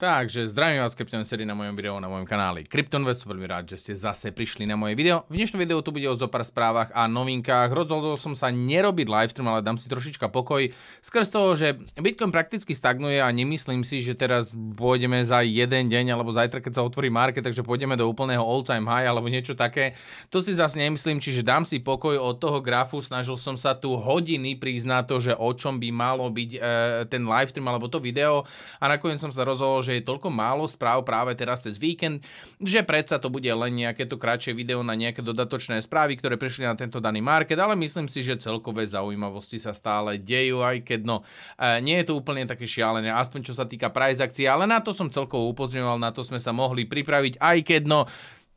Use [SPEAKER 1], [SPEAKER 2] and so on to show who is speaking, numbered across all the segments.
[SPEAKER 1] Takže zdravím vás, Krypton Seri na mojom videu na mojom kanáli CryptonWeb. Som veľmi rád, že ste zase prišli na moje video. V dnešnom videu tu bude o zopár správach a novinkách. Rozhodol som sa nerobiť livestream, ale dám si trošička pokoj. Skrz toho, že Bitcoin prakticky stagnuje a nemyslím si, že teraz pôjdeme za jeden deň alebo zajtra, keď sa otvorí market, takže pôjdeme do úplného all time high alebo niečo také. To si zase nemyslím, čiže dám si pokoj od toho grafu. Snažil som sa tu hodiny prísť na to, že o čom by malo byť eh, ten ten livestream alebo to video a nakoniec som sa rozhodol, že je toľko málo správ práve teraz cez víkend, že predsa to bude len nejaké to kratšie video na nejaké dodatočné správy, ktoré prišli na tento daný market, ale myslím si, že celkové zaujímavosti sa stále dejú, aj keď no, e, nie je to úplne také šialené, aspoň čo sa týka price akcie, ale na to som celkovo upozňoval, na to sme sa mohli pripraviť, aj keď no,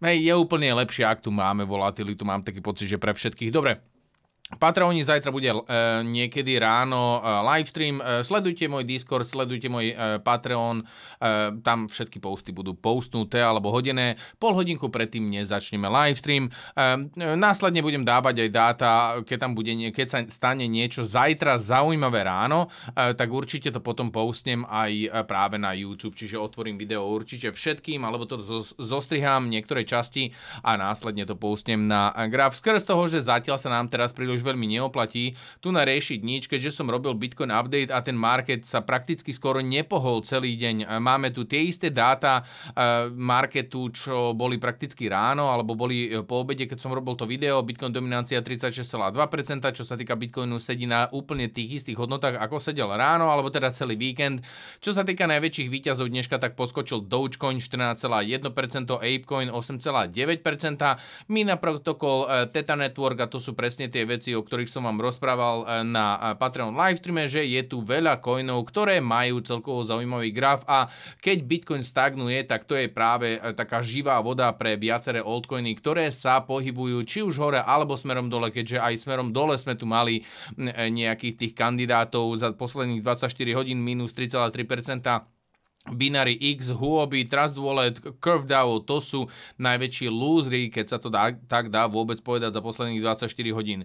[SPEAKER 1] Hej, je úplne lepšie, ak tu máme volatilitu, mám taký pocit, že pre všetkých. Dobre, Patroni zajtra bude e, niekedy ráno e, livestream. E, sledujte môj Discord, sledujte môj e, Patreon. E, tam všetky posty budú postnuté alebo hodené. Pol hodinku predtým nezačneme livestream. E, e, následne budem dávať aj dáta, keď, tam bude, nie, keď sa stane niečo zajtra zaujímavé ráno, e, tak určite to potom postnem aj e, práve na YouTube. Čiže otvorím video určite všetkým, alebo to zo, zostrihám niektoré časti a následne to postnem na graf. Skrz toho, že zatiaľ sa nám teraz príliš veľmi neoplatí tu na riešiť nič, keďže som robil Bitcoin update a ten market sa prakticky skoro nepohol celý deň. Máme tu tie isté dáta e, marketu, čo boli prakticky ráno alebo boli e, po obede, keď som robil to video. Bitcoin dominancia 36,2%, čo sa týka Bitcoinu sedí na úplne tých istých hodnotách, ako sedel ráno alebo teda celý víkend. Čo sa týka najväčších výťazov dneška, tak poskočil Dogecoin 14,1%, Apecoin 8,9%, Mina protokol, e, Teta Network a to sú presne tie veci, veci, o ktorých som vám rozprával eh, na eh, Patreon livestreame, že je tu veľa coinov, ktoré majú celkovo zaujímavý graf a keď Bitcoin stagnuje, tak to je práve eh, taká živá voda pre viaceré altcoiny, ktoré sa pohybujú či už hore alebo smerom dole, keďže aj smerom dole sme tu mali mm, nejakých tých kandidátov za posledných 24 hodín minus 3,3%. Binary X, Huobi, Trust Wallet, CurveDAO, to sú najväčší lúzry, keď sa to dá, tak dá vôbec povedať za posledných 24 hodín.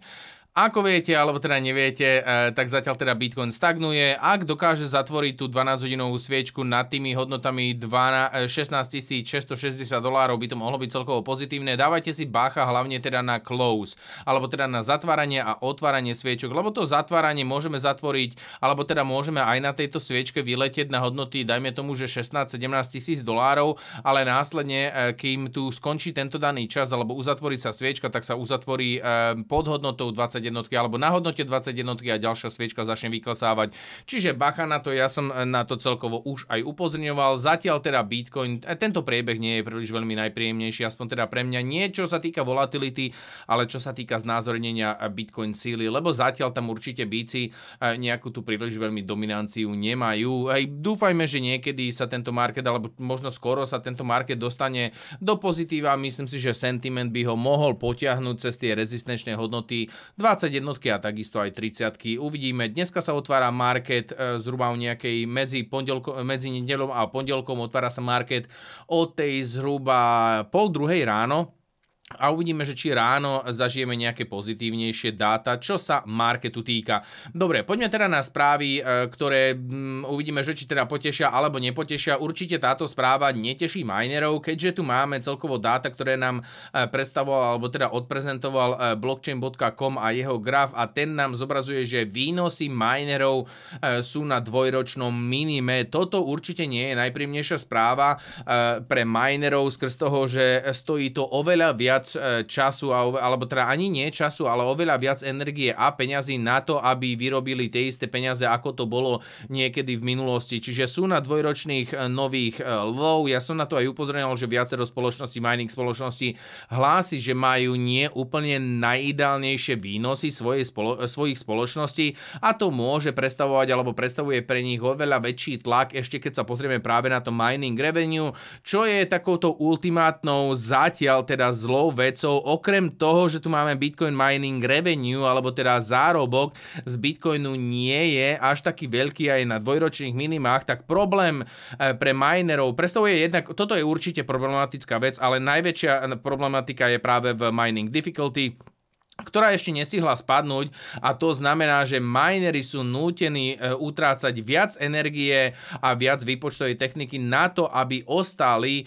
[SPEAKER 1] Ako viete, alebo teda neviete, eh, tak zatiaľ teda Bitcoin stagnuje. Ak dokáže zatvoriť tú 12-hodinovú sviečku nad tými hodnotami 12, 16 660 dolárov, by to mohlo byť celkovo pozitívne. Dávajte si bácha hlavne teda na close, alebo teda na zatváranie a otváranie sviečok, lebo to zatváranie môžeme zatvoriť, alebo teda môžeme aj na tejto sviečke vyletieť na hodnoty, dajme tomu tomu, že 16-17 tisíc dolárov, ale následne, e, kým tu skončí tento daný čas alebo uzatvorí sa sviečka, tak sa uzatvorí e, pod hodnotou 21 alebo na hodnote 21 a ďalšia sviečka začne vyklesávať. Čiže bacha na to, ja som e, na to celkovo už aj upozorňoval. Zatiaľ teda Bitcoin, tento priebeh nie je príliš veľmi najpríjemnejší, aspoň teda pre mňa nie čo sa týka volatility, ale čo sa týka znázornenia Bitcoin síly, lebo zatiaľ tam určite bíci nejakú tú príliš veľmi dominanciu nemajú. dúfajme, že niekedy kedy sa tento market, alebo možno skoro sa tento market dostane do pozitíva. Myslím si, že sentiment by ho mohol potiahnuť cez tie rezistenčné hodnoty 21 a takisto aj 30. Uvidíme. Dneska sa otvára market e, zhruba o nejakej medzi, pondelko, medzi nedelom a pondelkom otvára sa market od tej zhruba pol druhej ráno a uvidíme, že či ráno zažijeme nejaké pozitívnejšie dáta, čo sa marketu týka. Dobre, poďme teda na správy, e, ktoré mm, uvidíme, že či teda potešia alebo nepotešia. Určite táto správa neteší minerov, keďže tu máme celkovo dáta, ktoré nám e, predstavoval alebo teda odprezentoval e, blockchain.com a jeho graf a ten nám zobrazuje, že výnosy minerov sú na dvojročnom minime. Toto určite nie je najprímnejšia správa pre minerov skrz toho, že stojí to oveľa viac viac e, času, alebo teda ani nie času, ale oveľa viac energie a peňazí na to, aby vyrobili tie isté peniaze, ako to bolo niekedy v minulosti. Čiže sú na dvojročných e, nových e, low, ja som na to aj upozornil, že viacero spoločností, mining spoločností hlási, že majú neúplne najideálnejšie výnosy svoje spolo- svojich spoločností a to môže predstavovať alebo predstavuje pre nich oveľa väčší tlak, ešte keď sa pozrieme práve na to mining revenue, čo je takouto ultimátnou zatiaľ teda zlou ďalšou vecou, okrem toho, že tu máme Bitcoin mining revenue, alebo teda zárobok z Bitcoinu nie je až taký veľký aj na dvojročných minimách, tak problém e, pre minerov predstavuje jednak, toto je určite problematická vec, ale najväčšia problematika je práve v mining difficulty, ktorá ešte nestihla spadnúť a to znamená, že minery sú nútení e, utrácať viac energie a viac výpočtovej techniky na to, aby ostali e,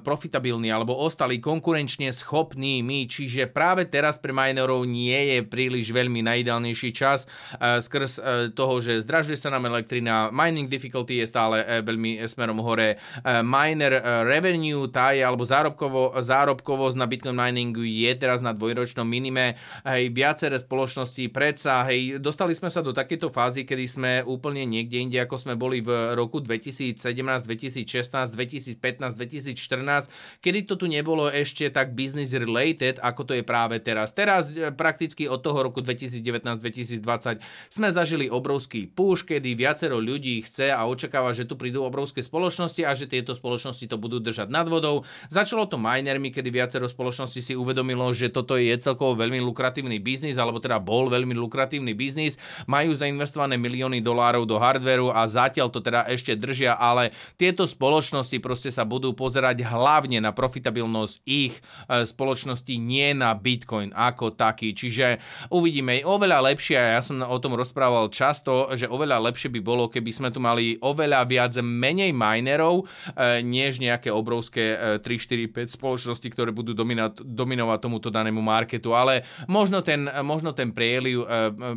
[SPEAKER 1] profitabilní alebo ostali konkurenčne schopnými. Čiže práve teraz pre minerov nie je príliš veľmi najideálnejší čas e, skrz toho, že zdražuje sa nám elektrina, mining difficulty je stále veľmi smerom hore, miner revenue, tá je alebo zárobkovo, zárobkovosť na Bitcoin miningu je teraz na dvojročnom minime, hej, viaceré spoločnosti predsa, hej, dostali sme sa do takéto fázy, kedy sme úplne niekde inde, ako sme boli v roku 2017, 2016, 2015, 2014, kedy to tu nebolo ešte tak business related, ako to je práve teraz. Teraz e, prakticky od toho roku 2019-2020 sme zažili obrovský púš, kedy viacero ľudí chce a očakáva, že tu prídu obrovské spoločnosti a že tieto spoločnosti to budú držať nad vodou. Začalo to minermi, kedy viacero spoločností si uvedomilo, že toto je celkovo veľmi luk lukratívny biznis, alebo teda bol veľmi lukratívny biznis, majú zainvestované milióny dolárov do hardveru a zatiaľ to teda ešte držia, ale tieto spoločnosti proste sa budú pozerať hlavne na profitabilnosť ich e, spoločnosti, nie na Bitcoin ako taký. Čiže uvidíme, oveľa lepšie, a ja som o tom rozprával často, že oveľa lepšie by bolo, keby sme tu mali oveľa viac menej minerov, e, než nejaké obrovské 3, 4, 5 spoločnosti, ktoré budú dominovať tomuto danému marketu. Ale možno ten, možno ten prieliv, e,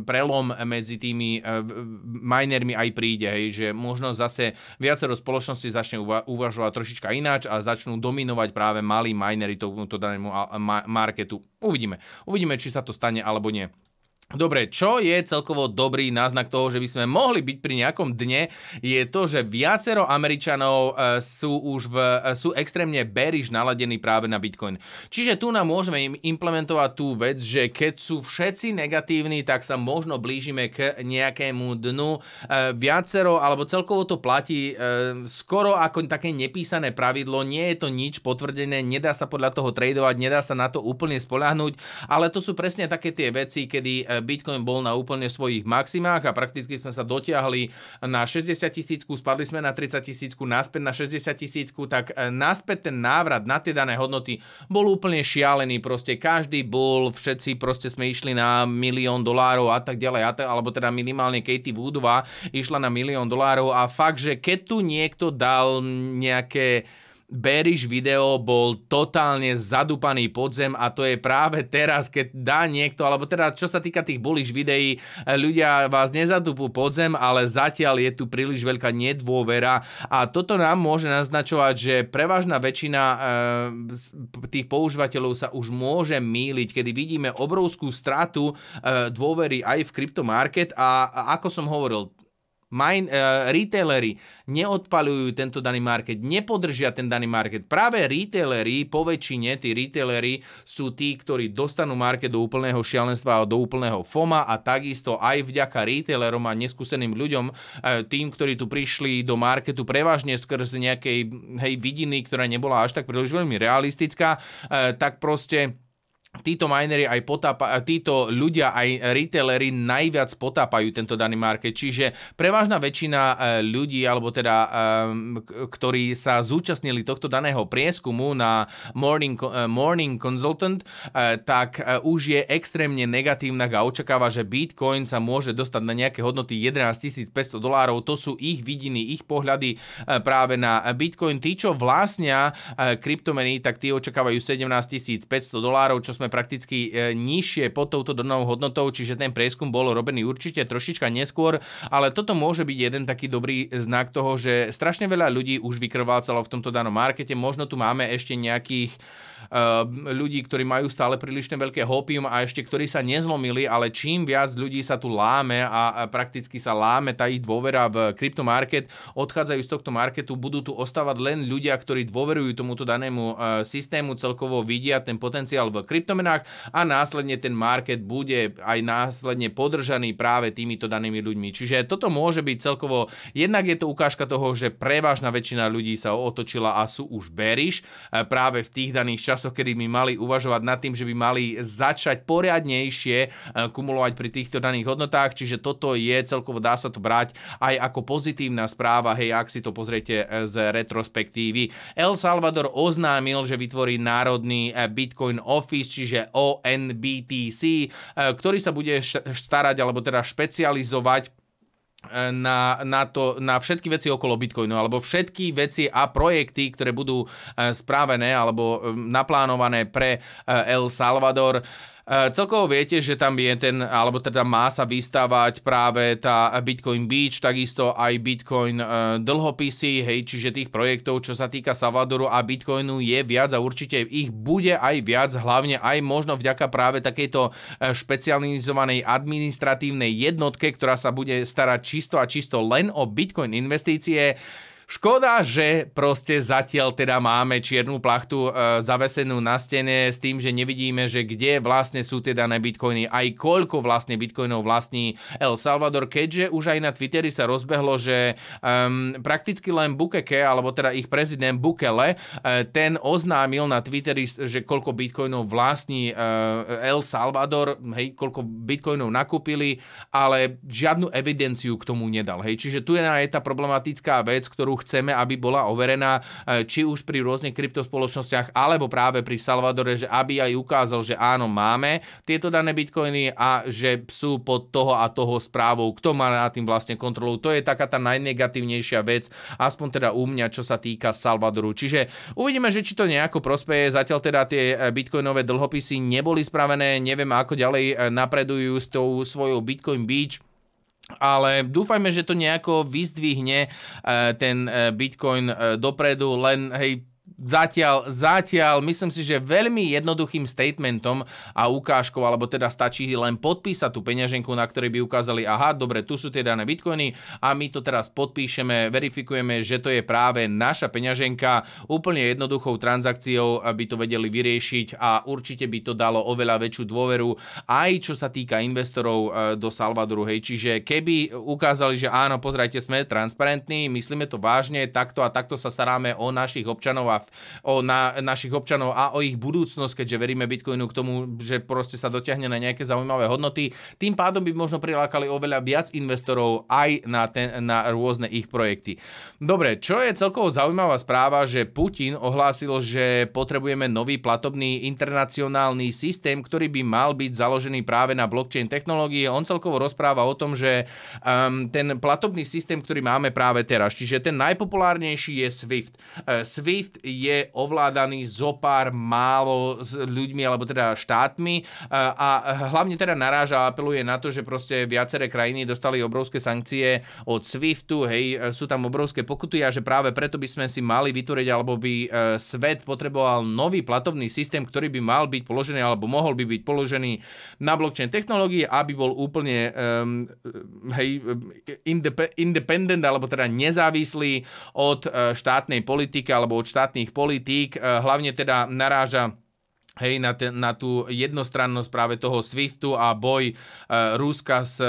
[SPEAKER 1] prelom medzi tými e, minermi aj príde, hej, že možno zase viacero spoločnosti začne uvažovať trošička ináč a začnú dominovať práve malí minery tomuto danému marketu. Uvidíme. Uvidíme, či sa to stane alebo nie. Dobre, čo je celkovo dobrý náznak toho, že by sme mohli byť pri nejakom dne, je to, že viacero Američanov e, sú už v, e, sú extrémne bearish naladení práve na Bitcoin. Čiže tu nám môžeme im implementovať tú vec, že keď sú všetci negatívni, tak sa možno blížime k nejakému dnu. E, viacero, alebo celkovo to platí skoro ako také nepísané pravidlo, nie je to nič potvrdené, nedá sa podľa toho tradovať, nedá sa na to úplne spolahnuť, ale to sú presne také tie veci, kedy Bitcoin bol na úplne svojich maximách a prakticky sme sa dotiahli na 60 tisícku, spadli sme na 30 tisícku, naspäť na 60 tisícku, tak e, naspäť ten návrat na tie dané hodnoty bol úplne šialený. Proste každý bol, všetci proste sme išli na milión dolárov a tak ďalej, alebo teda minimálne Katie Woodová išla na milión dolárov a fakt, že keď tu niekto dal nejaké Beriš video bol totálne zadúpaný podzem a to je práve teraz, keď dá niekto, alebo teda čo sa týka tých Boliš videí, eh, ľudia vás nezadúpú podzem, ale zatiaľ je tu príliš veľká nedôvera a toto nám môže naznačovať, že prevažná väčšina e, tých používateľov sa už môže míliť, kedy vidíme obrovskú stratu e, dôvery aj v kryptomarket a, a ako som hovoril, Main, uh, eh, retailery neodpalujú tento daný market, nepodržia ten daný market. Práve retailery, po väčšine tí retailery sú tí, ktorí dostanú market do úplného šialenstva, do úplného FOMA a takisto aj vďaka retailerom a neskúseným ľuďom, uh, tým, ktorí tu prišli do marketu prevažne skrz nejakej hej, vidiny, ktorá nebola až tak príliš veľmi realistická, uh, tak proste títo minery aj potápa, títo ľudia aj retailery najviac potápajú tento daný market. Čiže prevažná väčšina e, ľudí, alebo teda e, ktorí sa zúčastnili tohto daného prieskumu na Morning, e, morning Consultant, tak už je extrémne negatívna a očakáva, že Bitcoin sa môže dostať na nejaké hodnoty 11 500 dolárov. To sú ich vidiny, ich pohľady práve na Bitcoin. Tí, čo vlastnia kryptomeny, tak tí očakávajú 17 500 dolárov, čo sme prakticky e, nižšie pod touto dodanou hodnotou, čiže ten prieskum bol robený určite trošička neskôr, ale toto môže byť jeden taký dobrý znak toho, že strašne veľa ľudí už vykrvácalo v tomto danom markete, možno tu máme ešte nejakých Ehm, ľudí, ktorí majú stále prílišne veľké hopium a ešte ktorí sa nezlomili, ale čím viac ľudí sa tu láme a prakticky sa láme tá ich dôvera v kryptomarket, odchádzajú z tohto marketu, budú tu ostávať len ľudia, ktorí dôverujú tomuto danému e, systému, celkovo vidia ten potenciál v kryptomenách a následne ten market bude aj následne podržaný práve týmito danými ľuďmi. Čiže toto môže byť celkovo, jednak je to ukážka toho, že prevažná väčšina ľudí sa otočila a sú už beriš e, práve v tých daných časoch časoch, kedy by mali uvažovať nad tým, že by mali začať poriadnejšie eh, kumulovať pri týchto daných hodnotách, čiže toto je celkovo dá sa to brať aj ako pozitívna správa, hej, ak si to pozriete eh, z retrospektívy. El Salvador oznámil, že vytvorí národný eh, Bitcoin Office, čiže ONBTC, ktorý sa bude starať alebo teda špecializovať na, na, to, na všetky veci okolo Bitcoinu, alebo všetky veci a projekty, ktoré budú eh, správené alebo eh, naplánované pre eh, El Salvador. E, celkovo viete, že tam je ten, alebo teda má sa vystávať práve tá Bitcoin Beach, takisto aj Bitcoin e, dlhopisy, hej, čiže tých projektov, čo sa týka Salvadoru a Bitcoinu je viac a určite ich bude aj viac, hlavne aj možno vďaka práve takejto e, špecializovanej administratívnej jednotke, ktorá sa bude starať čisto a čisto len o Bitcoin investície. Škoda, že proste zatiaľ teda máme čiernu plachtu e, zavesenú na stene s tým, že nevidíme, že kde vlastne sú tie dané bitcoiny, aj koľko vlastne bitcoinov vlastní El Salvador, keďže už aj na Twitteri sa rozbehlo, že e, prakticky len Bukeke, alebo teda ich prezident Bukele, e, ten oznámil na Twitteri, že koľko bitcoinov vlastní e, El Salvador, hej, koľko bitcoinov nakúpili, ale žiadnu evidenciu k tomu nedal, hej. Čiže tu je, je tá problematická vec, ktorú chceme, aby bola overená e, či už pri rôznych kryptospoločnostiach alebo práve pri Salvadore, že aby aj ukázal, že áno, máme tieto dané bitcoiny a že sú pod toho a toho správou, kto má na tým vlastne kontrolu. To je taká tá najnegatívnejšia vec, aspoň teda u mňa, čo sa týka Salvadoru. Čiže uvidíme, že či to nejako prospeje. Zatiaľ teda tie e, bitcoinové dlhopisy neboli spravené, neviem ako ďalej e, napredujú s tou svojou Bitcoin Beach ale dúfajme, že to nejako vyzdvihne eh, ten eh, Bitcoin eh, dopredu, len hej, zatiaľ, zatiaľ myslím si, že veľmi jednoduchým statementom a ukážkou, alebo teda stačí len podpísať tú peňaženku, na ktorej by ukázali, aha, dobre, tu sú tie dané bitcoiny a my to teraz podpíšeme, verifikujeme, že to je práve naša peňaženka. Úplne jednoduchou transakciou by to vedeli vyriešiť a určite by to dalo oveľa väčšiu dôveru aj čo sa týka investorov e, do Salvadoru. Hej. Čiže keby ukázali, že áno, pozrajte, sme transparentní, myslíme to vážne, takto a takto sa staráme o našich občanov a o na, našich občanov a o ich budúcnosť, keďže veríme Bitcoinu k tomu, že proste sa dotiahne na nejaké zaujímavé hodnoty. Tým pádom by možno prilákali oveľa viac investorov aj na, ten, na rôzne ich projekty. Dobre, čo je celkovo zaujímavá správa, že Putin ohlásil, že potrebujeme nový platobný internacionálny systém, ktorý by mal byť založený práve na blockchain technológie. On celkovo rozpráva o tom, že um, ten platobný systém, ktorý máme práve teraz, čiže ten najpopulárnejší je Swift. Eh, Swift je je ovládaný zo pár málo s ľuďmi, alebo teda štátmi a hlavne teda naráža a apeluje na to, že proste viaceré krajiny dostali obrovské sankcie od SWIFTu, hej, sú tam obrovské pokuty a že práve preto by sme si mali vytvoriť, alebo by e, svet potreboval nový platobný systém, ktorý by mal byť položený, alebo mohol by byť položený na blockchain technológie, aby bol úplne um, hej, independent, alebo teda nezávislý od e, štátnej politiky alebo od štátnych štátnych politík, eh, hlavne teda naráža hej, na, te, na tú jednostrannosť práve toho SWIFTu a boj e, Ruska s, eh,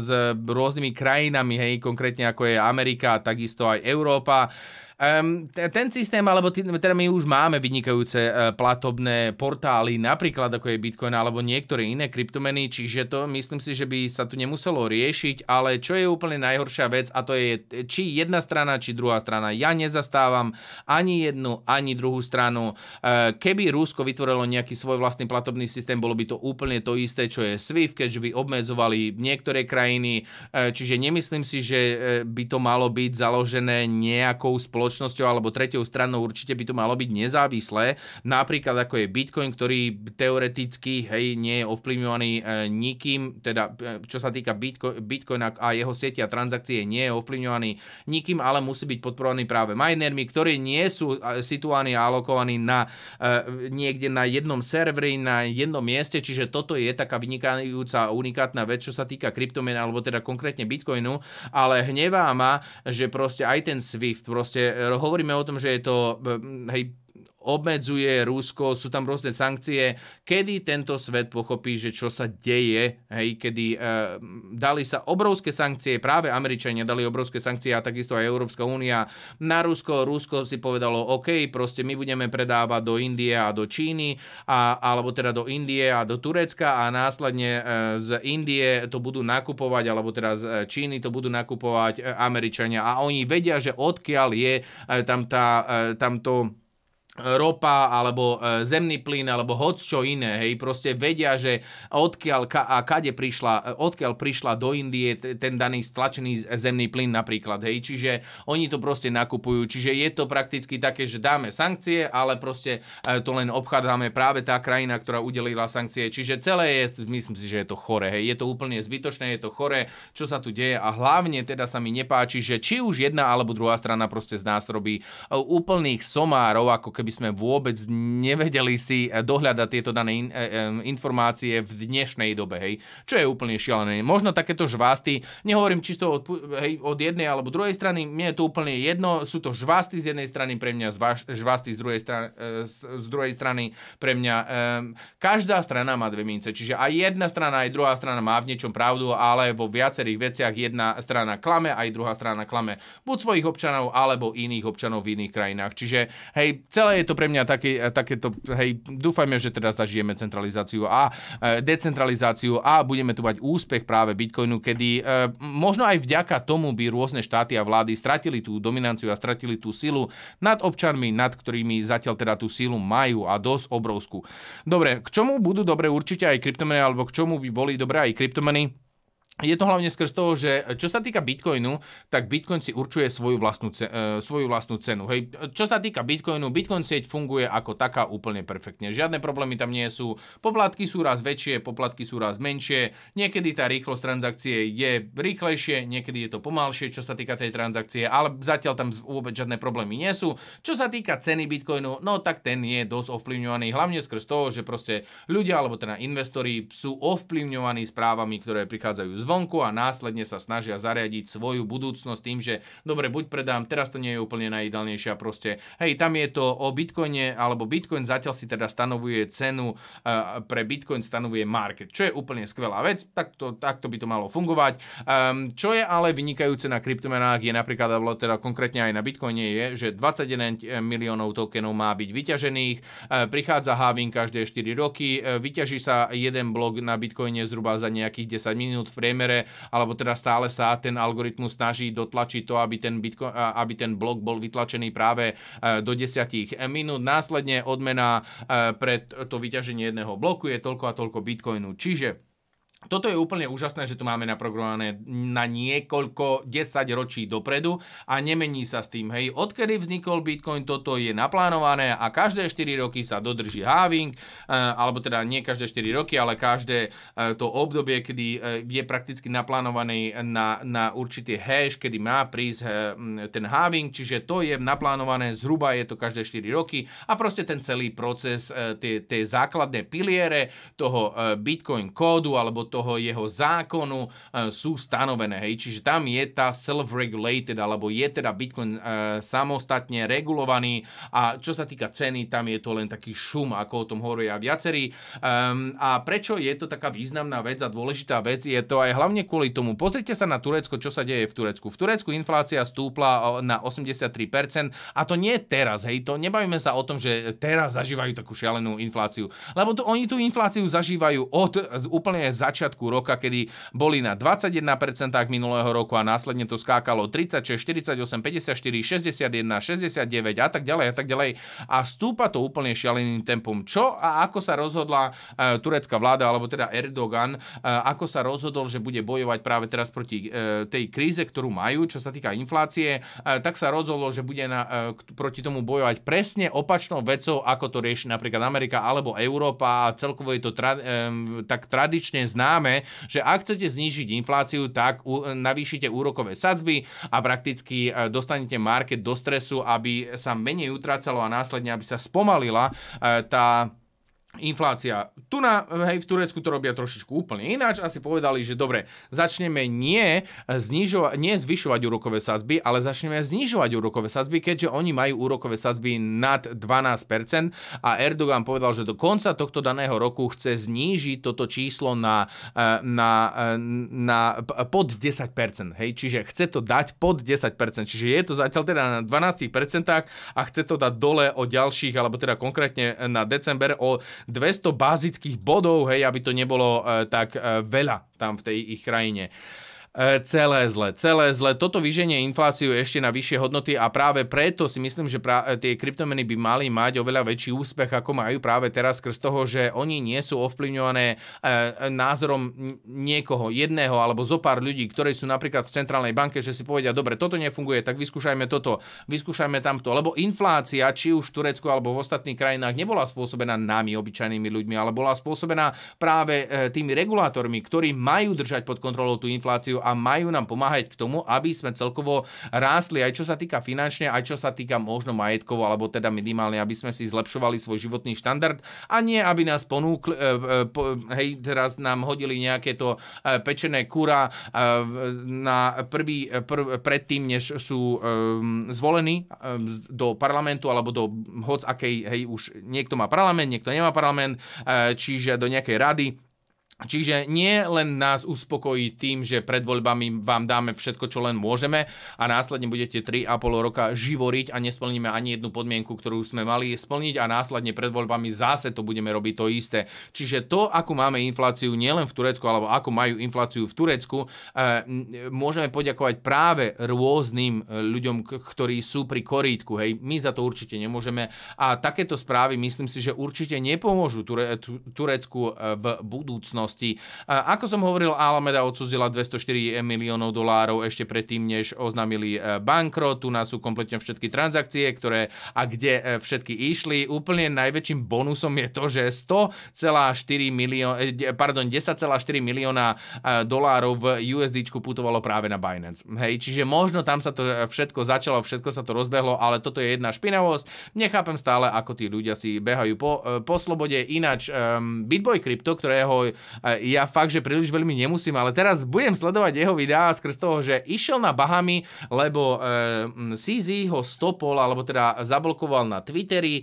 [SPEAKER 1] s rôznymi krajinami, hej, konkrétne ako je Amerika takisto aj Európa. Um, ten systém, alebo tý, teda my už máme vynikajúce uh, platobné portály, napríklad ako je Bitcoin alebo niektoré iné kryptomeny, čiže to myslím si, že by sa tu nemuselo riešiť, ale čo je úplne najhoršia vec a to je e, či jedna strana, či druhá strana. Ja nezastávam ani jednu, ani druhú stranu. Uh, keby Rusko vytvorilo nejaký svoj vlastný platobný systém, bolo by to úplne to isté, čo je SWIFT, keďže by obmedzovali niektoré krajiny, uh, čiže nemyslím si, že by to malo byť založené nejakou spoločnosťou spoločnosťou alebo tretou stranou určite by to malo byť nezávislé. Napríklad ako je Bitcoin, ktorý teoreticky hej, nie je ovplyvňovaný e, nikým, teda e, čo sa týka Bitco- Bitcoina a jeho sieti a transakcie nie je ovplyvňovaný nikým, ale musí byť podporovaný práve minermi, ktorí nie sú e, situovaní a alokovaní na, e, niekde na jednom serveri, na jednom mieste, čiže toto je taká vynikajúca unikátna vec, čo sa týka kryptomien alebo teda konkrétne Bitcoinu, ale hnevá ma, že proste aj ten Swift, proste hovoríme o tom, že je to hej, obmedzuje Rusko, sú tam rôzne sankcie. Kedy tento svet pochopí, že čo sa deje, hej, kedy e, dali sa obrovské sankcie, práve Američania dali obrovské sankcie a takisto aj Európska únia na Rusko. Rusko si povedalo, OK, proste my budeme predávať do Indie a do Číny, a, alebo teda do Indie a do Turecka a následne e, z Indie to budú nakupovať, alebo teda z eh, Číny to budú nakupovať Američania. A oni vedia, že odkiaľ je e, tam, tá, e, tamto ropa alebo e, zemný plyn alebo hoc čo iné, hej, proste vedia, že odkiaľ ka, a kade prišla, e, odkiaľ prišla do Indie ten daný stlačený zemný plyn napríklad, hej, čiže oni to proste nakupujú, čiže je to prakticky také, že dáme sankcie, ale proste e, to len obchádzame práve tá krajina, ktorá udelila sankcie, čiže celé je, myslím si, že je to chore, hej, je to úplne zbytočné, je to chore, čo sa tu deje a hlavne teda sa mi nepáči, že či už jedna alebo druhá strana proste z nás robí úplných somárov, ako keby by sme vôbec nevedeli si eh, dohľadať tieto dané in, eh, eh, informácie v dnešnej dobe, hej. Čo je úplne šialené. Možno takéto žvásty, nehovorím čisto od, hej, od jednej alebo druhej strany, mne je to úplne jedno, sú to žvásty z jednej strany pre mňa, žvásty z druhej, strany, z druhej strany pre mňa. Každá strana má dve mince, čiže aj jedna strana, aj druhá strana má v niečom pravdu, ale vo viacerých veciach jedna strana klame, aj druhá strana klame. Buď svojich občanov, alebo iných občanov v iných krajinách. Čiže hej, celé je to pre mňa také, takéto, hej, dúfajme, že teda zažijeme centralizáciu a e, decentralizáciu a budeme tu mať úspech práve Bitcoinu, kedy e, možno aj vďaka tomu by rôzne štáty a vlády stratili tú dominanciu a stratili tú silu nad občanmi, nad ktorými zatiaľ teda tú silu majú a dosť obrovskú. Dobre, k čomu budú dobre určite aj kryptomeny, alebo k čomu by boli dobré aj kryptomeny? Je to hlavne skrz toho, že čo sa týka Bitcoinu, tak Bitcoin si určuje svoju vlastnú, ce, e, svoju vlastnú cenu. Hej. Čo sa týka Bitcoinu, Bitcoin sieť funguje ako taká úplne perfektne. Žiadne problémy tam nie sú. Poplatky sú raz väčšie, poplatky sú raz menšie. Niekedy tá rýchlosť transakcie je rýchlejšie, niekedy je to pomalšie, čo sa týka tej transakcie, ale zatiaľ tam vôbec žiadne problémy nie sú. Čo sa týka ceny Bitcoinu, no tak ten je dosť ovplyvňovaný, hlavne skrz toho, že proste ľudia alebo teda investori sú ovplyvňovaní správami, ktoré prichádzajú z zvonku a následne sa snažia zariadiť svoju budúcnosť tým, že dobre, buď predám, teraz to nie je úplne a proste. Hej, tam je to o Bitcoine, alebo Bitcoin zatiaľ si teda stanovuje cenu, e, pre Bitcoin stanovuje market, čo je úplne skvelá vec, takto, by to malo fungovať. Um, čo je ale vynikajúce na kryptomenách je napríklad, alebo teda konkrétne aj na Bitcoine je, že 21 miliónov tokenov má byť vyťažených, e, prichádza halving každé 4 roky, e, vyťaží sa jeden blok na Bitcoine zhruba za nejakých 10 minút v priemeru, priemere, alebo teda stále sa ten algoritmus snaží dotlačiť to, aby ten, Bitcoin, aby ten blok bol vytlačený práve e, do 10 minút. Následne odmena e, pre to vyťaženie jedného bloku je toľko a toľko Bitcoinu. Čiže toto je úplne úžasné, že to máme naprogramované na niekoľko desať ročí dopredu a nemení sa s tým. Hej, odkedy vznikol Bitcoin, toto je naplánované a každé 4 roky sa dodrží halving, e, alebo teda nie každé 4 roky, ale každé e, to obdobie, kedy e, je prakticky naplánovaný na, na určitý hash, kedy má prísť ten halving, čiže to je naplánované, zhruba je to každé 4 roky a proste ten celý proces, tie, tie základné piliere toho Bitcoin kódu alebo to toho jeho zákonu e, sú stanovené. Hej. Čiže tam je tá self-regulated, alebo je teda Bitcoin e, samostatne regulovaný a čo sa týka ceny, tam je to len taký šum, ako o tom hovoria viacerí. Ehm, a prečo je to taká významná vec a dôležitá vec, je to aj hlavne kvôli tomu, pozrite sa na Turecko, čo sa deje v Turecku. V Turecku inflácia stúpla na 83% a to nie teraz, hej, to nebavíme sa o tom, že teraz zažívajú takú šialenú infláciu, lebo to, oni tú infláciu zažívajú od úplne začiatku začiatku roka, kedy boli na 21% minulého roku a následne to skákalo 36, 48, 54, 61, 69 a tak ďalej a tak ďalej a stúpa to úplne šialeným tempom. Čo a ako sa rozhodla e, turecká vláda, alebo teda Erdogan, e, ako sa rozhodol, že bude bojovať práve teraz proti e, tej kríze, ktorú majú, čo sa týka inflácie, e, tak sa rozhodlo, že bude na, e, proti tomu bojovať presne opačnou vecou, ako to rieši napríklad Amerika alebo Európa a celkovo je to tra, e, tak tradične známe známe, že ak chcete znížiť infláciu, tak navýšite úrokové sadzby a prakticky e, dostanete market do stresu, aby sa menej utracalo a následne, aby sa spomalila e, tá inflácia. Tu na, hej, v Turecku to robia trošičku úplne ináč a si povedali, že dobre, začneme nie, znižova- nie zvyšovať úrokové sadzby, ale začneme znižovať úrokové sadzby, keďže oni majú úrokové sadzby nad 12% a Erdogan povedal, že do konca tohto daného roku chce znížiť toto číslo na, e, na, e, na, na pod 10%, hej, čiže chce to dať pod 10%, čiže je to zatiaľ teda na 12% a chce to dať dole o ďalších, alebo teda konkrétne na december o 200 bazických bodov, hej, aby to nebolo e, tak e, veľa tam v tej ich krajine. E, celé zle, celé zle. Toto vyženie infláciu ešte na vyššie hodnoty a práve preto si myslím, že e, tie kryptomeny by mali mať oveľa väčší úspech, ako majú práve teraz skrz toho, že oni nie sú ovplyvňované e, názorom niekoho, jedného alebo zo pár ľudí, ktorí sú napríklad v centrálnej banke, že si povedia, dobre, toto nefunguje, tak vyskúšajme toto, vyskúšajme tamto. Lebo inflácia, či už v Turecku alebo v ostatných krajinách, nebola spôsobená nami, obyčajnými ľuďmi, ale bola spôsobená práve tými regulátormi, ktorí majú držať pod kontrolou tú infláciu a majú nám pomáhať k tomu, aby sme celkovo rástli aj čo sa týka finančne, aj čo sa týka možno majetkovo, alebo teda minimálne, aby sme si zlepšovali svoj životný štandard a nie, aby nás ponúkli, e, e, hej, teraz nám hodili nejaké to e, pečené kura na prvý, prv, predtým, než sú zvolení do parlamentu alebo do hoc akej, hej, už niekto má parlament, niekto nemá parlament, čiže do nejakej rady Čiže nie len nás uspokojí tým, že pred voľbami vám dáme všetko, čo len môžeme a následne budete 3,5 roka živoriť a nesplníme ani jednu podmienku, ktorú sme mali splniť a následne pred voľbami zase to budeme robiť to isté. Čiže to, ako máme infláciu nielen v Turecku, alebo ako majú infláciu v Turecku, eh, môžeme poďakovať práve rôznym eh, ľuďom, ktorí sú pri korítku. Hej, my za to určite nemôžeme a takéto správy myslím si, že určite nepomôžu Turecku eh, v budúcnosti spoločnosti. ako som hovoril, Alameda odsudzila 204 miliónov dolárov ešte predtým, než oznámili e, bankrot. Tu nás sú kompletne všetky transakcie, ktoré a kde e, všetky išli. Úplne najväčším bonusom je to, že 100,4 milión, e, pardon, 10,4 milióna dolárov v USD putovalo práve na Binance. Hej, čiže možno tam sa to všetko začalo, všetko sa to rozbehlo, ale toto je jedna špinavosť. Nechápem stále, ako tí ľudia si behajú po, po slobode. Ináč um, Bitboy Crypto, ktorého ja fakt, že príliš veľmi nemusím, ale teraz budem sledovať jeho videá skrz toho, že išiel na bahami, lebo e, CZ ho stopol, alebo teda zablokoval na Twitteri, e,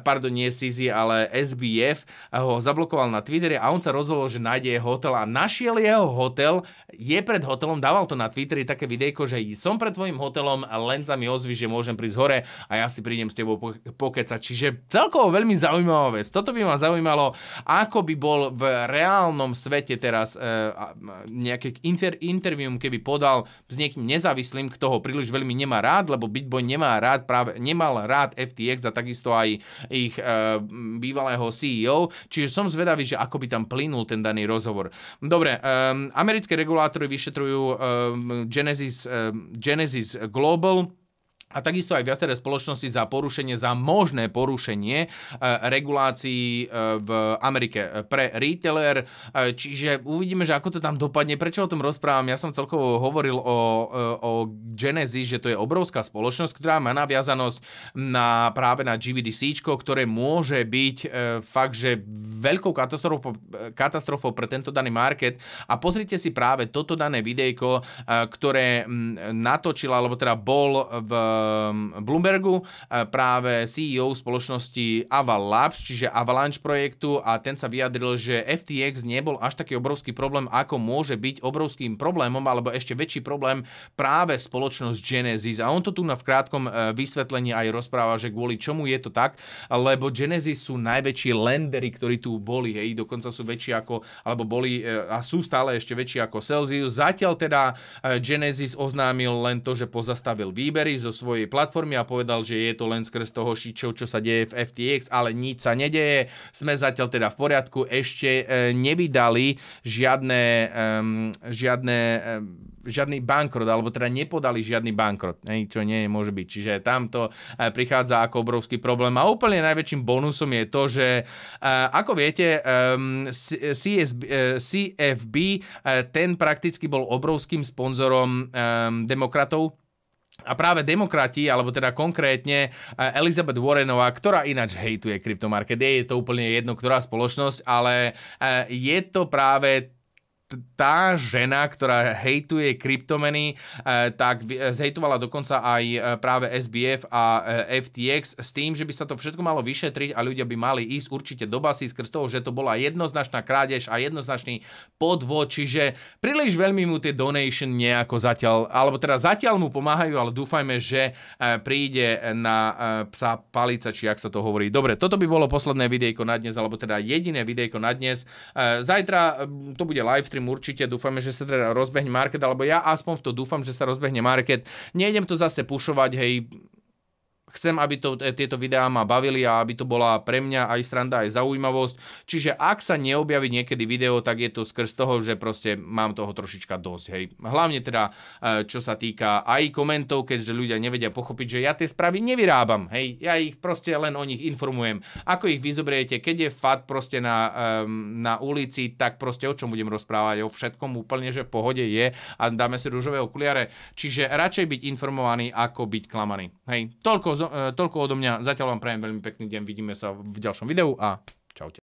[SPEAKER 1] pardon, nie CZ, ale SBF ho zablokoval na Twitteri a on sa rozhodol, že nájde jeho hotel a našiel jeho hotel, je pred hotelom, dával to na Twitteri také videjko, že som pred tvojim hotelom, len sa mi ozvi, že môžem prísť hore a ja si prídem s tebou pokecať. Čiže celkovo veľmi zaujímavá vec. Toto by ma zaujímalo, ako by bol v reál reálnom svete teraz e, nejaké inter, interview keby podal s niekým nezávislým, kto ho príliš veľmi nemá rád, lebo Bitboy nemá rád práve, nemal rád FTX a takisto aj ich e, bývalého CEO, čiže som zvedavý, že ako by tam plynul ten daný rozhovor. Dobre, e, americké regulátory vyšetrujú e, Genesis, e, Genesis Global, a takisto aj viaceré spoločnosti za porušenie, za možné porušenie e, regulácií e, v Amerike e, pre retailer. Čiže uvidíme, že ako to tam dopadne. Prečo o tom rozprávam? Ja som celkovo hovoril o, o Genesis, že to je obrovská spoločnosť, ktorá má naviazanosť na, práve na GBDC, ktoré môže byť fakt, že veľkou katastrofou, katastrofou pre tento daný market. A pozrite si práve toto dané videjko, ktoré natočila, alebo teda bol v Um, Bloombergu e, práve CEO spoločnosti Aval Labs, čiže Avalanche projektu a ten sa vyjadril, že FTX nebol až taký obrovský problém, ako môže byť obrovským problémom alebo ešte väčší problém práve spoločnosť Genesis. A on to tu na v krátkom e, vysvetlení aj rozpráva, že kvôli čomu je to tak, lebo Genesis sú najväčší lendery, ktorí tu boli, hej, dokonca sú väčší ako, alebo boli e, a sú stále ešte väčší ako Celsius. Zatiaľ teda Genesis oznámil len to, že pozastavil výbery zo svojich svojej platformy a povedal, že je to len skrz toho šičov, čo sa deje v FTX, ale nič sa nedeje. Sme zatiaľ teda v poriadku, ešte e, nevydali žiadne, žiadne žiadny bankrot, alebo teda nepodali žiadny bankrot, hej, čo nie môže byť. Čiže tam to e, prichádza ako obrovský problém. A úplne najväčším bonusom je to, že e, ako viete, CSB, CFB, ten prakticky bol obrovským sponzorom demokratov, a práve demokrati, alebo teda konkrétne e, Elizabeth Warrenová, ktorá ináč hejtuje kryptomarket, je to úplne jedno, ktorá spoločnosť, ale e, je to práve tá žena, ktorá hejtuje kryptomeny, e, tak zhejtovala dokonca aj e, práve SBF a e, FTX s tým, že by sa to všetko malo vyšetriť a ľudia by mali ísť určite do basy skrz toho, že to bola jednoznačná krádež a jednoznačný podvod, čiže príliš veľmi mu tie donation nejako zatiaľ, alebo teda zatiaľ mu pomáhajú, ale dúfajme, že príde na psa palica, či ak sa to hovorí. Dobre, toto by bolo posledné videjko na dnes, alebo teda jediné videjko na dnes. Zajtra to bude live stream určite, dúfame, že sa teda rozbehne market, alebo ja aspoň v to dúfam, že sa rozbehne market. Nejdem to zase pušovať, hej, Chcem, aby to, e, tieto videá ma bavili a aby to bola pre mňa aj stranda, aj zaujímavosť. Čiže ak sa neobjaví niekedy video, tak je to skrz toho, že proste mám toho trošička dosť. Hej. Hlavne teda, e, čo sa týka aj komentov, keďže ľudia nevedia pochopiť, že ja tie správy nevyrábam. Hej. Ja ich proste len o nich informujem. Ako ich vyzobriete, keď je fat proste na, na ulici, tak proste o čom budem rozprávať? O všetkom úplne, že v pohode je a dáme si rúžové okuliare. Čiže radšej byť informovaný, ako byť klamaný. Hej. Toľko E, toľko odo mňa. Zatiaľ vám prajem veľmi pekný deň. Vidíme sa v ďalšom videu a čaute.